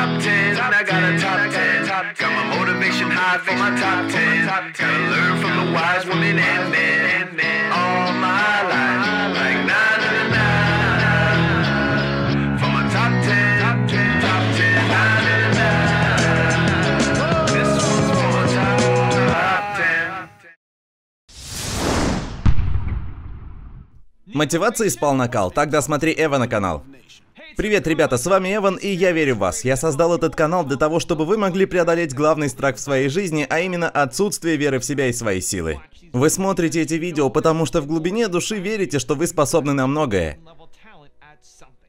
top ten. I got a top ten. Got my motivation high for my top ten. Gotta learn from the wise women and men. All my life, like na na na na. For my top ten, top ten, top ten, na na na. This one's for my top, top ten. Мотивация спал накал. Тогда смотри Эва на канал. Привет, ребята, с вами Эван, и я верю в вас. Я создал этот канал для того, чтобы вы могли преодолеть главный страх в своей жизни, а именно отсутствие веры в себя и свои силы. Вы смотрите эти видео, потому что в глубине души верите, что вы способны на многое.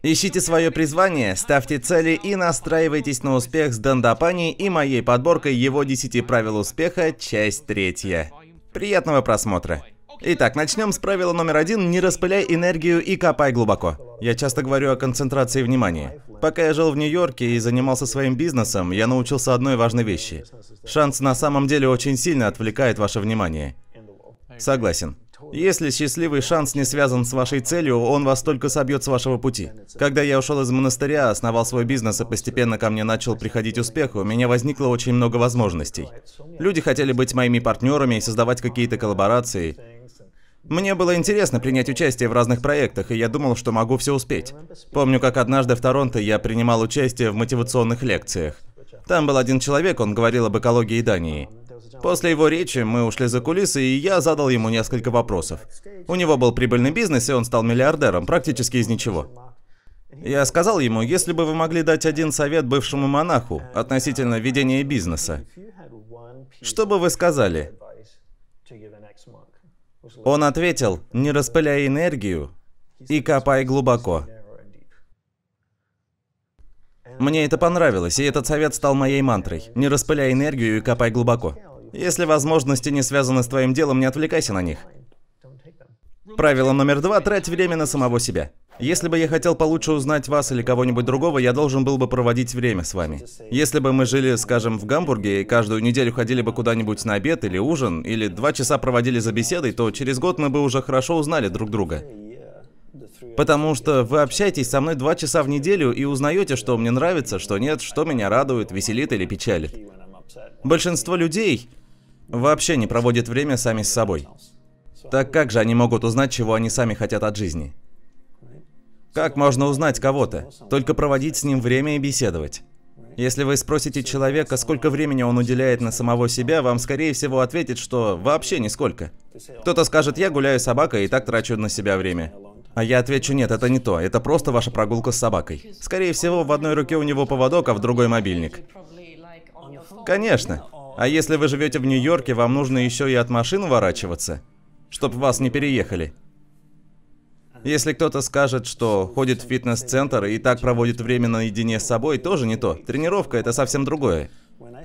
Ищите свое призвание, ставьте цели и настраивайтесь на успех с Дандапани и моей подборкой его 10 правил успеха, часть третья. Приятного просмотра. Итак, начнем с правила номер один – не распыляй энергию и копай глубоко. Я часто говорю о концентрации внимания. Пока я жил в Нью-Йорке и занимался своим бизнесом, я научился одной важной вещи. Шанс на самом деле очень сильно отвлекает ваше внимание. Согласен. Если счастливый шанс не связан с вашей целью, он вас только собьет с вашего пути. Когда я ушел из монастыря, основал свой бизнес и постепенно ко мне начал приходить успех, у меня возникло очень много возможностей. Люди хотели быть моими партнерами и создавать какие-то коллаборации. Мне было интересно принять участие в разных проектах, и я думал, что могу все успеть. Помню, как однажды в Торонто я принимал участие в мотивационных лекциях. Там был один человек, он говорил об экологии Дании. После его речи мы ушли за кулисы, и я задал ему несколько вопросов. У него был прибыльный бизнес, и он стал миллиардером, практически из ничего. Я сказал ему, если бы вы могли дать один совет бывшему монаху относительно ведения бизнеса, что бы вы сказали? Он ответил, не распыляй энергию и копай глубоко. Мне это понравилось, и этот совет стал моей мантрой. Не распыляй энергию и копай глубоко. Если возможности не связаны с твоим делом, не отвлекайся на них. Правило номер два – трать время на самого себя. Если бы я хотел получше узнать вас или кого-нибудь другого, я должен был бы проводить время с вами. Если бы мы жили, скажем, в Гамбурге и каждую неделю ходили бы куда-нибудь на обед или ужин, или два часа проводили за беседой, то через год мы бы уже хорошо узнали друг друга. Потому что вы общаетесь со мной два часа в неделю и узнаете, что мне нравится, что нет, что меня радует, веселит или печалит. Большинство людей вообще не проводит время сами с собой. Так как же они могут узнать, чего они сами хотят от жизни? Как можно узнать кого-то? Только проводить с ним время и беседовать. Если вы спросите человека, сколько времени он уделяет на самого себя, вам, скорее всего, ответит, что вообще нисколько. Кто-то скажет, я гуляю с собакой и так трачу на себя время. А я отвечу, нет, это не то, это просто ваша прогулка с собакой. Скорее всего, в одной руке у него поводок, а в другой мобильник. Конечно. А если вы живете в Нью-Йорке, вам нужно еще и от машин уворачиваться, чтобы вас не переехали. Если кто-то скажет, что ходит в фитнес-центр и так проводит время наедине с собой, тоже не то. Тренировка – это совсем другое.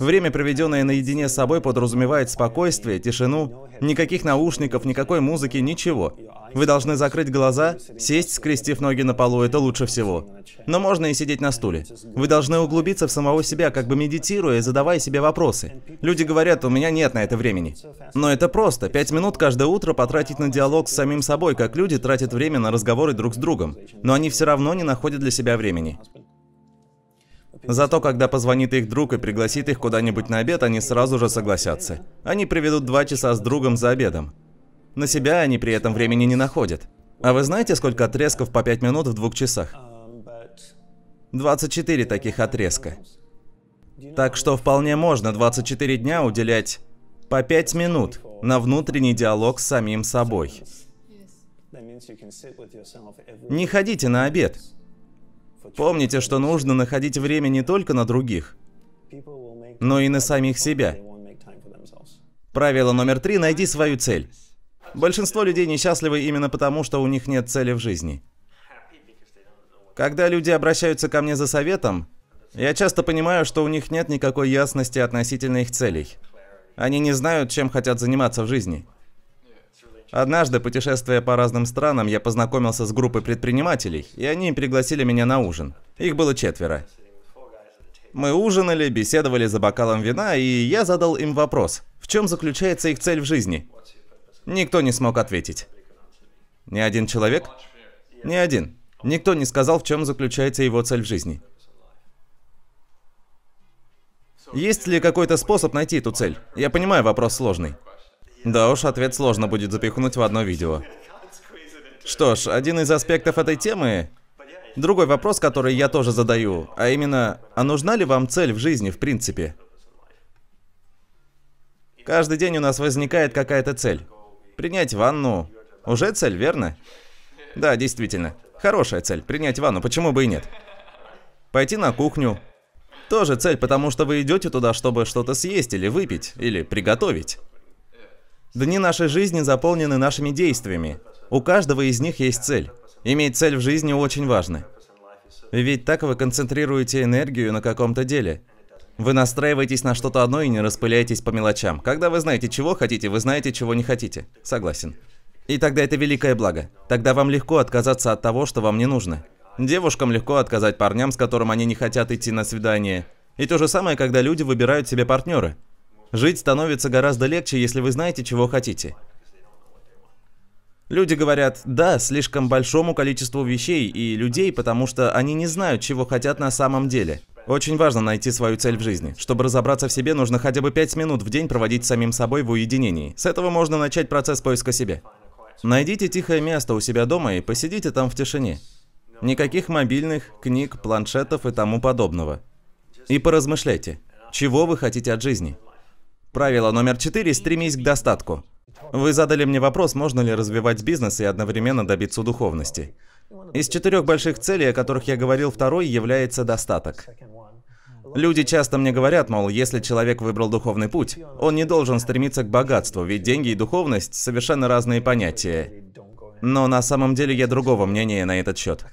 Время, проведенное наедине с собой, подразумевает спокойствие, тишину, никаких наушников, никакой музыки, ничего. Вы должны закрыть глаза, сесть, скрестив ноги на полу, это лучше всего. Но можно и сидеть на стуле. Вы должны углубиться в самого себя, как бы медитируя, задавая себе вопросы. Люди говорят, у меня нет на это времени. Но это просто. Пять минут каждое утро потратить на диалог с самим собой, как люди тратят время на разговоры друг с другом. Но они все равно не находят для себя времени. Зато, когда позвонит их друг и пригласит их куда-нибудь на обед, они сразу же согласятся. Они проведут два часа с другом за обедом. На себя они при этом времени не находят. А вы знаете, сколько отрезков по пять минут в двух часах? 24 таких отрезка. Так что вполне можно 24 дня уделять по 5 минут на внутренний диалог с самим собой. Не ходите на обед. Помните, что нужно находить время не только на других, но и на самих себя. Правило номер три – найди свою цель. Большинство людей несчастливы именно потому, что у них нет цели в жизни. Когда люди обращаются ко мне за советом, я часто понимаю, что у них нет никакой ясности относительно их целей. Они не знают, чем хотят заниматься в жизни. Однажды, путешествуя по разным странам, я познакомился с группой предпринимателей, и они пригласили меня на ужин. Их было четверо. Мы ужинали, беседовали за бокалом вина, и я задал им вопрос, в чем заключается их цель в жизни? Никто не смог ответить. Ни один человек? Ни один. Никто не сказал, в чем заключается его цель в жизни. Есть ли какой-то способ найти эту цель? Я понимаю, вопрос сложный. Да уж, ответ сложно будет запихнуть в одно видео. Что ж, один из аспектов этой темы – другой вопрос, который я тоже задаю, а именно, а нужна ли вам цель в жизни в принципе? Каждый день у нас возникает какая-то цель. Принять ванну – уже цель, верно? Да, действительно. Хорошая цель – принять ванну, почему бы и нет? Пойти на кухню – тоже цель, потому что вы идете туда, чтобы что-то съесть или выпить, или приготовить. Дни нашей жизни заполнены нашими действиями. У каждого из них есть цель. Иметь цель в жизни очень важно. Ведь так вы концентрируете энергию на каком-то деле. Вы настраиваетесь на что-то одно и не распыляетесь по мелочам. Когда вы знаете, чего хотите, вы знаете, чего не хотите. Согласен. И тогда это великое благо. Тогда вам легко отказаться от того, что вам не нужно. Девушкам легко отказать парням, с которым они не хотят идти на свидание. И то же самое, когда люди выбирают себе партнера. Жить становится гораздо легче, если вы знаете, чего хотите. Люди говорят «да» слишком большому количеству вещей и людей, потому что они не знают, чего хотят на самом деле. Очень важно найти свою цель в жизни. Чтобы разобраться в себе, нужно хотя бы пять минут в день проводить самим собой в уединении. С этого можно начать процесс поиска себя. Найдите тихое место у себя дома и посидите там в тишине. Никаких мобильных, книг, планшетов и тому подобного. И поразмышляйте, чего вы хотите от жизни. Правило номер четыре – стремись к достатку. Вы задали мне вопрос, можно ли развивать бизнес и одновременно добиться духовности. Из четырех больших целей, о которых я говорил, второй является достаток. Люди часто мне говорят, мол, если человек выбрал духовный путь, он не должен стремиться к богатству, ведь деньги и духовность – совершенно разные понятия. Но на самом деле я другого мнения на этот счет.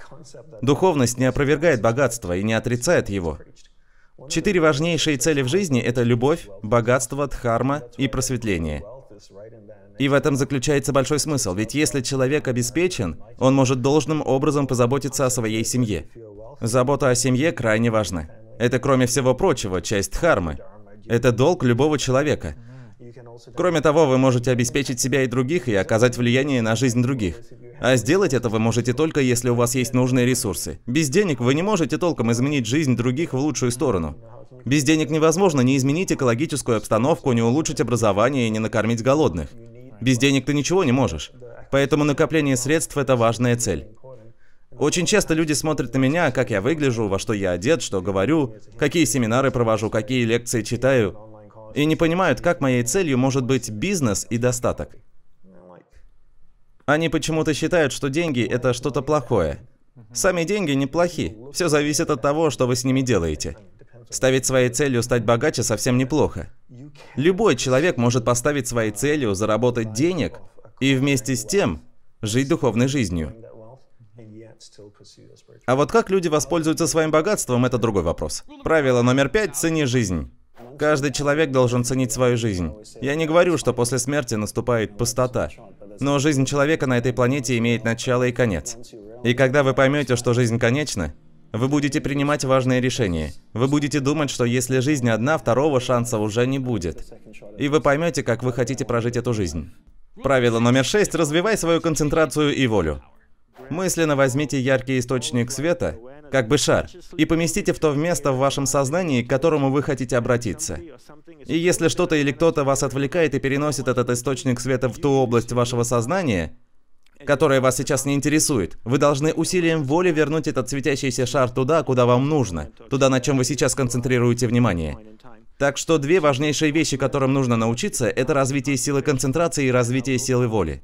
Духовность не опровергает богатство и не отрицает его. Четыре важнейшие цели в жизни — это любовь, богатство, дхарма и просветление. И в этом заключается большой смысл, ведь если человек обеспечен, он может должным образом позаботиться о своей семье. Забота о семье крайне важна. Это, кроме всего прочего, часть дхармы. Это долг любого человека — Кроме того, вы можете обеспечить себя и других и оказать влияние на жизнь других. А сделать это вы можете только, если у вас есть нужные ресурсы. Без денег вы не можете толком изменить жизнь других в лучшую сторону. Без денег невозможно не изменить экологическую обстановку, не улучшить образование и не накормить голодных. Без денег ты ничего не можешь. Поэтому накопление средств – это важная цель. Очень часто люди смотрят на меня, как я выгляжу, во что я одет, что говорю, какие семинары провожу, какие лекции читаю и не понимают, как моей целью может быть бизнес и достаток. Они почему-то считают, что деньги – это что-то плохое. Сами деньги неплохи. Все зависит от того, что вы с ними делаете. Ставить своей целью стать богаче совсем неплохо. Любой человек может поставить своей целью заработать денег и вместе с тем жить духовной жизнью. А вот как люди воспользуются своим богатством – это другой вопрос. Правило номер пять – цени жизнь. Каждый человек должен ценить свою жизнь. Я не говорю, что после смерти наступает пустота. Но жизнь человека на этой планете имеет начало и конец. И когда вы поймете, что жизнь конечна, вы будете принимать важные решения. Вы будете думать, что если жизнь одна, второго шанса уже не будет. И вы поймете, как вы хотите прожить эту жизнь. Правило номер шесть – развивай свою концентрацию и волю. Мысленно возьмите яркий источник света как бы шар, и поместите в то место в вашем сознании, к которому вы хотите обратиться. И если что-то или кто-то вас отвлекает и переносит этот источник света в ту область вашего сознания, которая вас сейчас не интересует, вы должны усилием воли вернуть этот светящийся шар туда, куда вам нужно, туда, на чем вы сейчас концентрируете внимание. Так что две важнейшие вещи, которым нужно научиться, это развитие силы концентрации и развитие силы воли.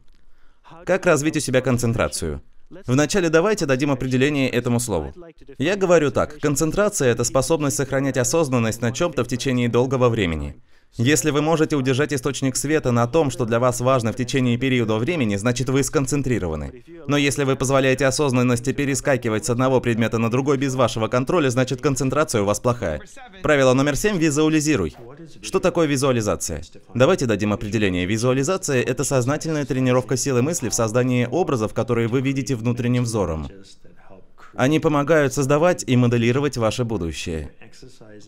Как развить у себя концентрацию? Вначале давайте дадим определение этому слову. Я говорю так, концентрация — это способность сохранять осознанность на чем-то в течение долгого времени. Если вы можете удержать источник света на том, что для вас важно в течение периода времени, значит вы сконцентрированы. Но если вы позволяете осознанности перескакивать с одного предмета на другой без вашего контроля, значит концентрация у вас плохая. Правило номер семь – визуализируй. Что такое визуализация? Давайте дадим определение. Визуализация – это сознательная тренировка силы мысли в создании образов, которые вы видите внутренним взором. Они помогают создавать и моделировать ваше будущее.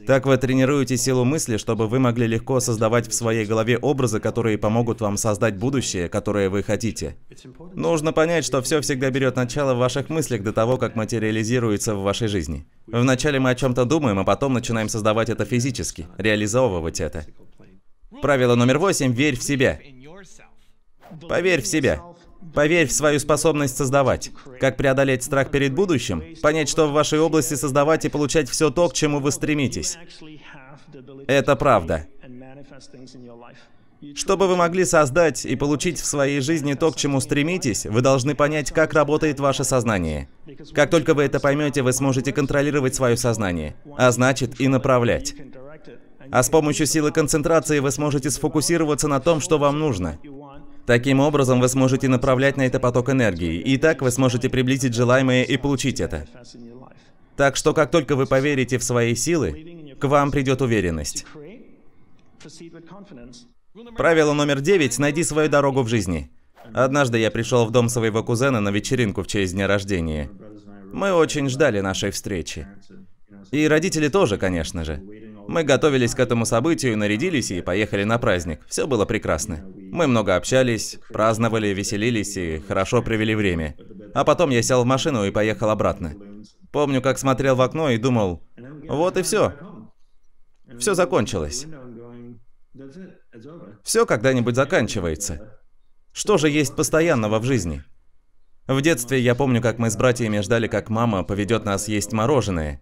Так вы тренируете силу мысли, чтобы вы могли легко создавать в своей голове образы, которые помогут вам создать будущее, которое вы хотите. Нужно понять, что все всегда берет начало в ваших мыслях до того, как материализируется в вашей жизни. Вначале мы о чем-то думаем, а потом начинаем создавать это физически, реализовывать это. Правило номер восемь – верь в себя. Поверь в себя. Поверь в свою способность создавать. Как преодолеть страх перед будущим? Понять, что в вашей области создавать и получать все то, к чему вы стремитесь. Это правда. Чтобы вы могли создать и получить в своей жизни то, к чему стремитесь, вы должны понять, как работает ваше сознание. Как только вы это поймете, вы сможете контролировать свое сознание, а значит и направлять. А с помощью силы концентрации вы сможете сфокусироваться на том, что вам нужно. Таким образом, вы сможете направлять на это поток энергии, и так вы сможете приблизить желаемое и получить это. Так что, как только вы поверите в свои силы, к вам придет уверенность. Правило номер девять – найди свою дорогу в жизни. Однажды я пришел в дом своего кузена на вечеринку в честь дня рождения. Мы очень ждали нашей встречи. И родители тоже, конечно же. Мы готовились к этому событию, нарядились и поехали на праздник. Все было прекрасно. Мы много общались, праздновали, веселились и хорошо провели время. А потом я сел в машину и поехал обратно. Помню, как смотрел в окно и думал, вот и все. Все закончилось. Все когда-нибудь заканчивается. Что же есть постоянного в жизни? В детстве я помню, как мы с братьями ждали, как мама поведет нас есть мороженое.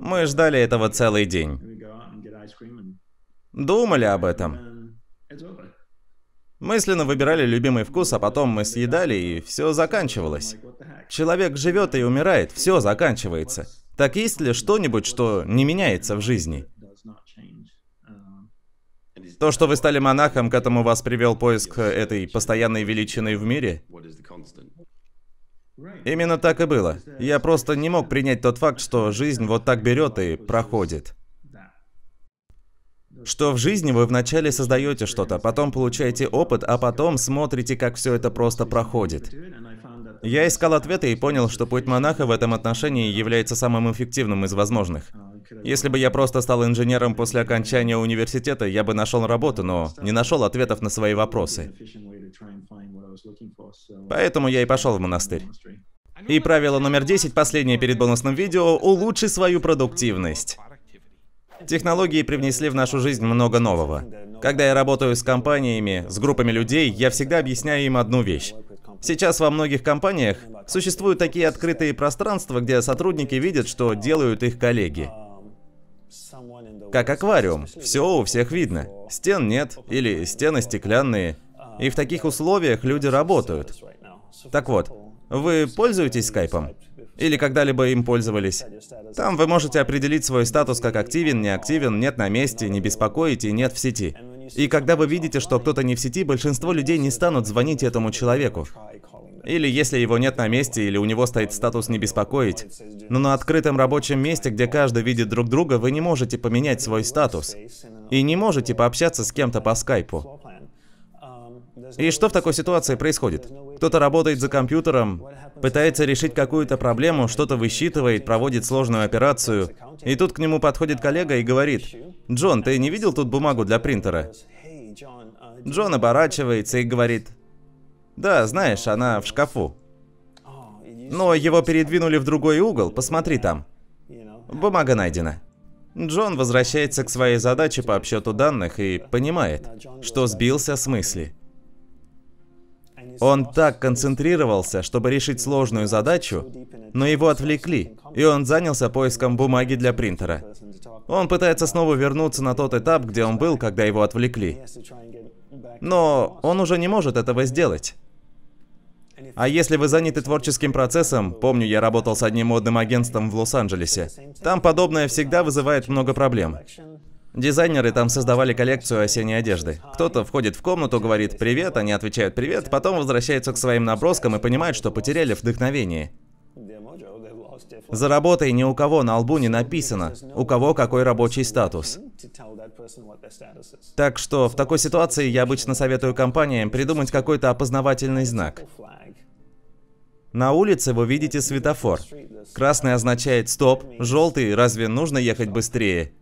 Мы ждали этого целый день. Думали об этом. Мысленно выбирали любимый вкус, а потом мы съедали, и все заканчивалось. Oh Человек живет и умирает, все заканчивается. Так есть ли что-нибудь, что не меняется в жизни? Um, То, что вы стали монахом, к этому вас привел поиск этой постоянной величины в мире? Именно так и было. Я просто не мог принять тот факт, что жизнь вот так берет и проходит. Что в жизни вы вначале создаете что-то, потом получаете опыт, а потом смотрите, как все это просто проходит. Я искал ответы и понял, что путь монаха в этом отношении является самым эффективным из возможных. Если бы я просто стал инженером после окончания университета, я бы нашел работу, но не нашел ответов на свои вопросы. Поэтому я и пошел в монастырь. И правило номер 10, последнее перед бонусным видео, улучши свою продуктивность. Технологии привнесли в нашу жизнь много нового. Когда я работаю с компаниями, с группами людей, я всегда объясняю им одну вещь. Сейчас во многих компаниях существуют такие открытые пространства, где сотрудники видят, что делают их коллеги. Как аквариум, все у всех видно. Стен нет, или стены стеклянные. И в таких условиях люди работают. Так вот, вы пользуетесь скайпом? или когда-либо им пользовались. Там вы можете определить свой статус как активен, неактивен, нет на месте, не беспокоите, нет в сети. И когда вы видите, что кто-то не в сети, большинство людей не станут звонить этому человеку. Или если его нет на месте, или у него стоит статус «не беспокоить». Но на открытом рабочем месте, где каждый видит друг друга, вы не можете поменять свой статус. И не можете пообщаться с кем-то по скайпу. И что в такой ситуации происходит? Кто-то работает за компьютером, пытается решить какую-то проблему, что-то высчитывает, проводит сложную операцию. И тут к нему подходит коллега и говорит, «Джон, ты не видел тут бумагу для принтера?» Джон оборачивается и говорит, «Да, знаешь, она в шкафу». Но его передвинули в другой угол, посмотри там. Бумага найдена. Джон возвращается к своей задаче по обсчету данных и понимает, что сбился с мысли. Он так концентрировался, чтобы решить сложную задачу, но его отвлекли, и он занялся поиском бумаги для принтера. Он пытается снова вернуться на тот этап, где он был, когда его отвлекли. Но он уже не может этого сделать. А если вы заняты творческим процессом, помню, я работал с одним модным агентством в Лос-Анджелесе, там подобное всегда вызывает много проблем. Дизайнеры там создавали коллекцию осенней одежды. Кто-то входит в комнату, говорит «привет», они отвечают «привет», потом возвращаются к своим наброскам и понимают, что потеряли вдохновение. За работой ни у кого на лбу не написано, у кого какой рабочий статус. Так что в такой ситуации я обычно советую компаниям придумать какой-то опознавательный знак. На улице вы видите светофор. Красный означает «стоп», желтый «разве нужно ехать быстрее?»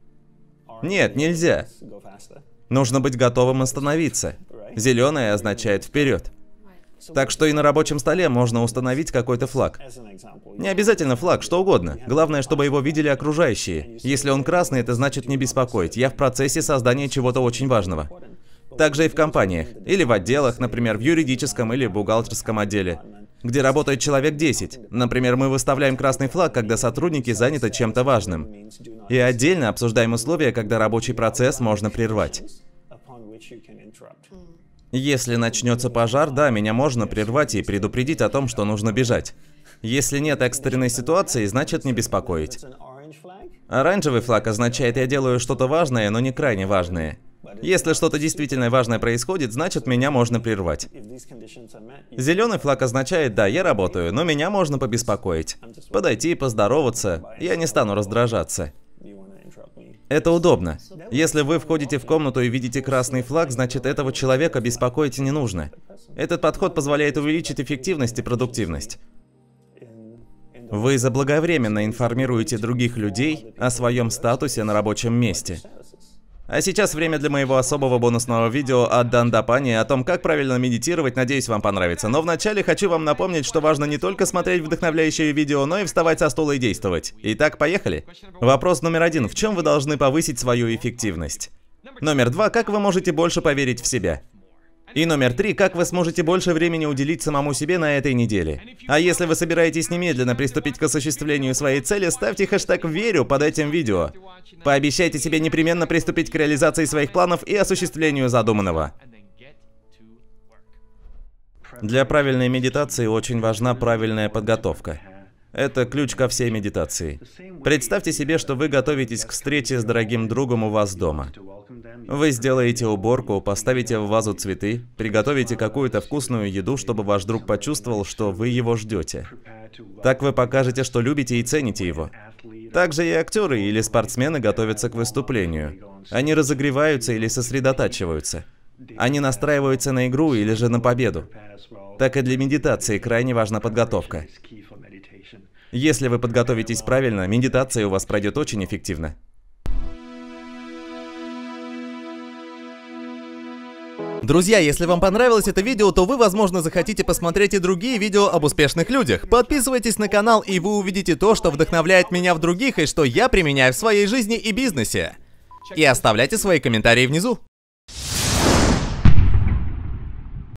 Нет, нельзя. Нужно быть готовым остановиться. Зеленое означает «вперед». Так что и на рабочем столе можно установить какой-то флаг. Не обязательно флаг, что угодно. Главное, чтобы его видели окружающие. Если он красный, это значит не беспокоить. Я в процессе создания чего-то очень важного. Также и в компаниях, или в отделах, например, в юридическом или бухгалтерском отделе где работает человек 10. Например, мы выставляем красный флаг, когда сотрудники заняты чем-то важным. И отдельно обсуждаем условия, когда рабочий процесс можно прервать. Если начнется пожар, да, меня можно прервать и предупредить о том, что нужно бежать. Если нет экстренной ситуации, значит не беспокоить. Оранжевый флаг означает, я делаю что-то важное, но не крайне важное. Если что-то действительно важное происходит, значит меня можно прервать. Зеленый флаг означает «да, я работаю, но меня можно побеспокоить». Подойти, и поздороваться, я не стану раздражаться. Это удобно. Если вы входите в комнату и видите красный флаг, значит этого человека беспокоить не нужно. Этот подход позволяет увеличить эффективность и продуктивность. Вы заблаговременно информируете других людей о своем статусе на рабочем месте. А сейчас время для моего особого бонусного видео от Дандапани о том, как правильно медитировать, надеюсь вам понравится. Но вначале хочу вам напомнить, что важно не только смотреть вдохновляющие видео, но и вставать со стула и действовать. Итак, поехали. Вопрос номер один. В чем вы должны повысить свою эффективность? Номер два. Как вы можете больше поверить в себя? И номер три, как вы сможете больше времени уделить самому себе на этой неделе. А если вы собираетесь немедленно приступить к осуществлению своей цели, ставьте хэштег «Верю» под этим видео. Пообещайте себе непременно приступить к реализации своих планов и осуществлению задуманного. Для правильной медитации очень важна правильная подготовка. Это ключ ко всей медитации. Представьте себе, что вы готовитесь к встрече с дорогим другом у вас дома. Вы сделаете уборку, поставите в вазу цветы, приготовите какую-то вкусную еду, чтобы ваш друг почувствовал, что вы его ждете. Так вы покажете, что любите и цените его. Также и актеры или спортсмены готовятся к выступлению. Они разогреваются или сосредотачиваются. Они настраиваются на игру или же на победу. Так и для медитации крайне важна подготовка. Если вы подготовитесь правильно, медитация у вас пройдет очень эффективно. Друзья, если вам понравилось это видео, то вы, возможно, захотите посмотреть и другие видео об успешных людях. Подписывайтесь на канал, и вы увидите то, что вдохновляет меня в других и что я применяю в своей жизни и бизнесе. И оставляйте свои комментарии внизу.